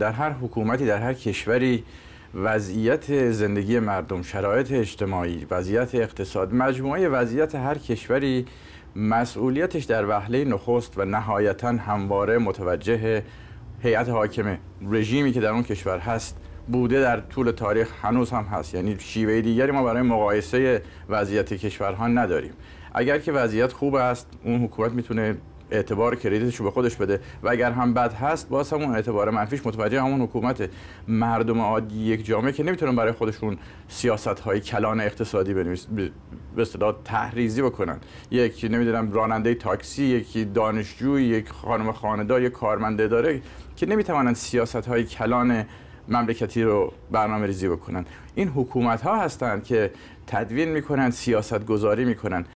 در هر حکومتی در هر کشوری وضعیت زندگی مردم شرایط اجتماعی وضعیت اقتصاد مجموعه وضعیت هر کشوری مسئولیتش در وهله نخست و نهایتا همواره متوجه هیئت حاکمه رژیمی که در اون کشور هست بوده در طول تاریخ هنوز هم هست یعنی شیوه دیگری ما برای مقایسه وضعیت کشورها نداریم اگر که وضعیت خوب است اون حکومت میتونه اعتبار کردیتش رو به خودش بده و اگر هم بد هست باز همون اعتبار منفیش متوجه همون حکومت مردم عادی یک جامعه که نمیتونن برای خودشون سیاست های کلان اقتصادی بنویس به اصطلاح تحریزی بکنن یک نمیدونم راننده تاکسی یکی دانشجو یک خانم خانه‌دار یک کارمند داره که نمیتونن سیاست های کلان مملکتی رو برنامه ریزی بکنن این حکومت ها هستند که تدوین میکنن سیاست گذاری میکنن